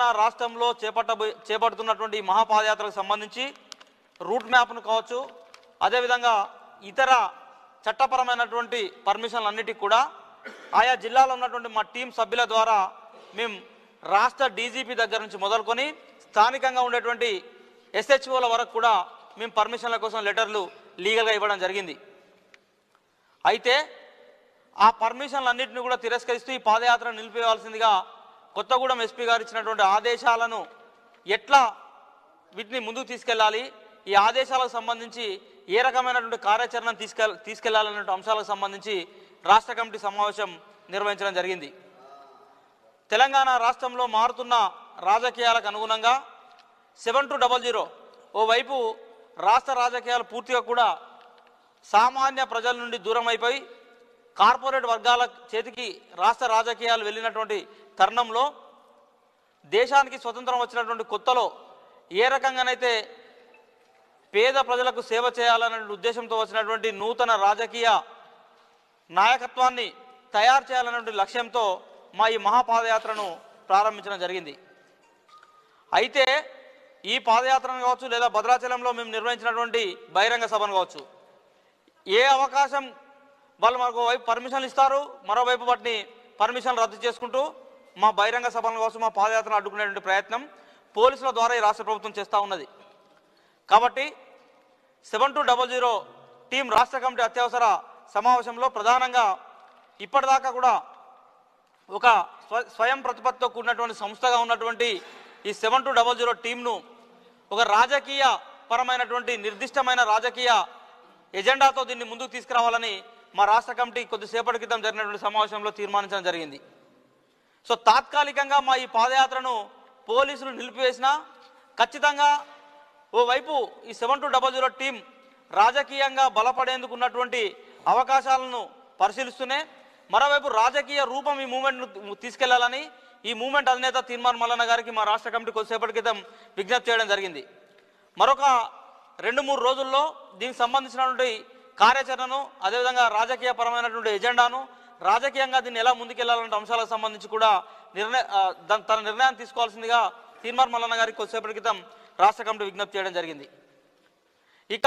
తెలంగాణ రాష్ట్రంలో చేపట్ట చేపడుతున్నటువంటి మహాపాదయాత్రకు సంబంధించి రూట్ మ్యాప్ను కావచ్చు అదేవిధంగా ఇతర చట్టపరమైనటువంటి పర్మిషన్లు అన్నిటికి కూడా ఆయా జిల్లాలో ఉన్నటువంటి మా టీం సభ్యుల ద్వారా మేము రాష్ట్ర డీజీపీ దగ్గర నుంచి మొదలుకొని స్థానికంగా ఉండేటువంటి ఎస్హెచ్ఓల వరకు కూడా మేము పర్మిషన్ల కోసం లెటర్లు లీగల్గా ఇవ్వడం జరిగింది అయితే ఆ పర్మిషన్లన్నింటినీ కూడా తిరస్కరిస్తూ ఈ పాదయాత్ర నిలిపివాల్సిందిగా కొత్తగూడెం ఎస్పీ గారు ఇచ్చినటువంటి ఆదేశాలను ఎట్లా వీటిని ముందుకు తీసుకెళ్ళాలి ఈ ఆదేశాలకు సంబంధించి ఏ రకమైనటువంటి కార్యాచరణ తీసుకెళ్ తీసుకెళ్లాలన్నటువంటి అంశాలకు సంబంధించి రాష్ట్ర కమిటీ సమావేశం నిర్వహించడం జరిగింది తెలంగాణ రాష్ట్రంలో మారుతున్న రాజకీయాలకు అనుగుణంగా సెవెన్ టు డబల్ జీరో ఓవైపు రాష్ట్ర రాజకీయాలు పూర్తిగా కూడా సామాన్య ప్రజల నుండి దూరం అయిపోయి కార్పొరేట్ వర్గాల చేతికి రాష్ట్ర రాజకీయాలు వెళ్ళినటువంటి తరుణంలో దేశానికి స్వతంత్రం వచ్చినటువంటి కొత్తలో ఏ రకంగానైతే పేద ప్రజలకు సేవ చేయాలనే ఉద్దేశంతో వచ్చినటువంటి నూతన రాజకీయ నాయకత్వాన్ని తయారు చేయాలనే లక్ష్యంతో మా ఈ మహాపాదయాత్రను ప్రారంభించడం జరిగింది అయితే ఈ పాదయాత్రను కావచ్చు లేదా భద్రాచలంలో మేము నిర్వహించినటువంటి బహిరంగ సభను కావచ్చు ఏ అవకాశం వాళ్ళు మరొక వైపు పర్మిషన్లు ఇస్తారు మరోవైపు వాటిని పర్మిషన్ రద్దు చేసుకుంటూ మా బహిరంగ సభల కోసం మా పాదయాత్రను అడ్డుకునేటువంటి ప్రయత్నం పోలీసుల ద్వారా ఈ రాష్ట్ర ప్రభుత్వం చేస్తూ ఉన్నది కాబట్టి seven two double zero team రాష్ట్ర కమిటీ అత్యవసర సమావేశంలో ప్రధానంగా ఇప్పటిదాకా కూడా ఒక స్వయం ప్రతిపత్తితో కూడినటువంటి సంస్థగా ఉన్నటువంటి ఈ సెవెన్ టూ డబల్ జీరో టీంను ఒక రాజకీయ పరమైనటువంటి నిర్దిష్టమైన రాజకీయ ఎజెండాతో దీన్ని ముందుకు తీసుకురావాలని మా రాష్ట్ర కమిటీ కొద్దిసేపటి క్రితం జరిగినటువంటి సమావేశంలో తీర్మానించడం జరిగింది సో తాత్కాలికంగా మా ఈ పాదయాత్రను పోలీసులు నిలిపివేసినా ఖచ్చితంగా ఓవైపు ఈ seven two double zero team రాజకీయంగా బలపడేందుకు ఉన్నటువంటి అవకాశాలను పరిశీలిస్తూనే మరోవైపు రాజకీయ రూపం ఈ మూమెంట్ను తీసుకెళ్లాలని ఈ మూమెంట్ అధినేత తీర్మాన్ మల్లన్న గారికి మా రాష్ట్ర కమిటీ కొద్దిసేపటి క్రితం విజ్ఞప్తి చేయడం జరిగింది మరొక రెండు మూడు రోజుల్లో దీనికి సంబంధించినటువంటి కార్యాచరణను అదేవిధంగా రాజకీయ పరమైనటువంటి ఎజెండాను రాజకీయంగా దీన్ని ఎలా ముందుకెళ్లాలంటే అంశాలకు సంబంధించి కూడా నిర్ణయ తన నిర్ణయం తీసుకోవాల్సిందిగా తీర్మార్ మల్లన్న గారికి కొద్దిసేపటి క్రితం రాష్ట్ర కమిటీ విజ్ఞప్తి చేయడం జరిగింది ఇక